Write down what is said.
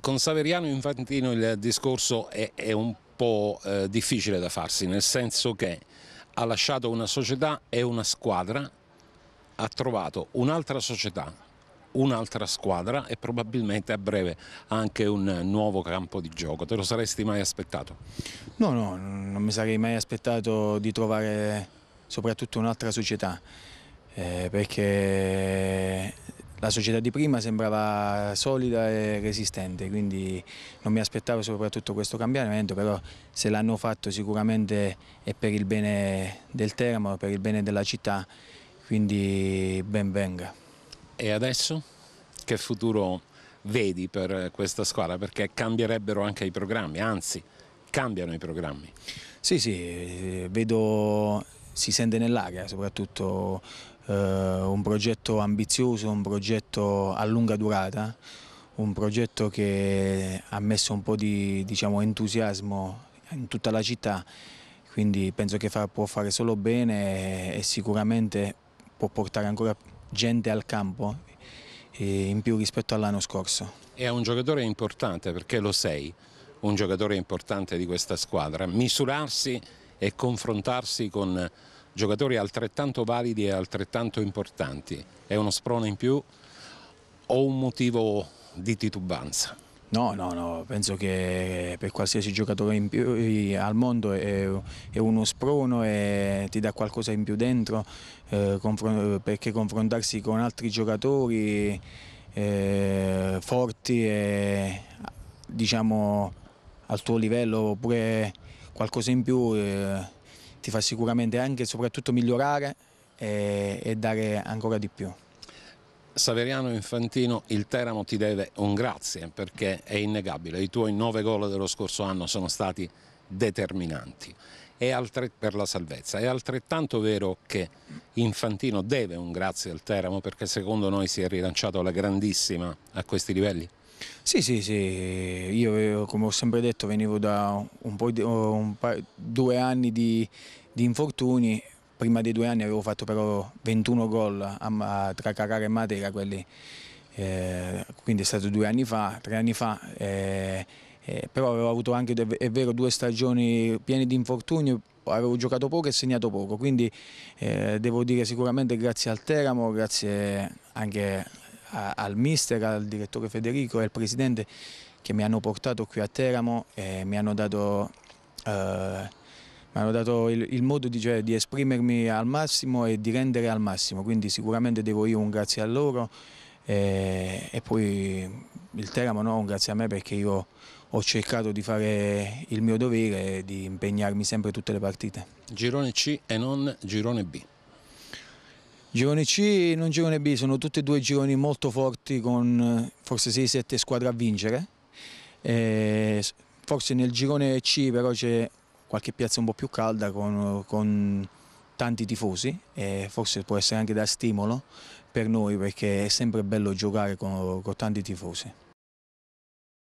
con Saveriano Infantino il discorso è, è un po' eh, difficile da farsi, nel senso che ha lasciato una società e una squadra, ha trovato un'altra società, un'altra squadra e probabilmente a breve anche un nuovo campo di gioco. Te lo saresti mai aspettato? No, no, non mi sarei mai aspettato di trovare soprattutto un'altra società, eh, perché la società di prima sembrava solida e resistente, quindi non mi aspettavo soprattutto questo cambiamento, però se l'hanno fatto sicuramente è per il bene del Teramo, per il bene della città, quindi ben venga. E adesso che futuro vedi per questa squadra? Perché cambierebbero anche i programmi, anzi cambiano i programmi. Sì, sì, vedo si sente nell'aria, soprattutto eh, un progetto ambizioso, un progetto a lunga durata, un progetto che ha messo un po' di diciamo, entusiasmo in tutta la città, quindi penso che fa, può fare solo bene e, e sicuramente può portare ancora gente al campo in più rispetto all'anno scorso. È un giocatore importante perché lo sei, un giocatore importante di questa squadra. Misurarsi e confrontarsi con giocatori altrettanto validi e altrettanto importanti. È uno sprone in più o un motivo di titubanza? No, no, no, penso che per qualsiasi giocatore in più eh, al mondo è, è uno sprono e ti dà qualcosa in più dentro eh, confron perché confrontarsi con altri giocatori eh, forti e diciamo al tuo livello oppure qualcosa in più eh, ti fa sicuramente anche e soprattutto migliorare e, eh, e dare ancora di più. Saveriano Infantino, il Teramo ti deve un grazie perché è innegabile, i tuoi nove gol dello scorso anno sono stati determinanti per la salvezza. È altrettanto vero che Infantino deve un grazie al Teramo perché secondo noi si è rilanciato alla grandissima a questi livelli? Sì, sì, sì, io come ho sempre detto venivo da un po di, oh, un pa- due anni di, di, infortuni, prima dei due anni avevo fatto però 21 gol a, a, tra Carrara e Matera, quelli, eh, quindi è stato due anni fa, tre anni fa, eh, eh, però avevo avuto anche, è vero, due stagioni piene di infortuni, avevo giocato poco e segnato poco, quindi eh, devo dire sicuramente grazie al Teramo, grazie anche al mister, al direttore Federico e al presidente che mi hanno portato qui a Teramo e mi hanno dato, eh, mi hanno dato il, il, modo di, cioè, di esprimermi al massimo e di rendere al massimo, quindi sicuramente devo io un grazie a loro e, e poi il Teramo no, un grazie a me perché io ho cercato di fare il mio dovere e di impegnarmi sempre tutte le partite. Girone C e non girone B. Girone C e non girone B sono tutti e due gironi molto forti con eh, forse 6-7 squadre a vincere. E eh, forse nel girone C però c'è qualche piazza un po' più calda con, con tanti tifosi e forse può essere anche da stimolo per noi perché è sempre bello giocare con, con tanti tifosi.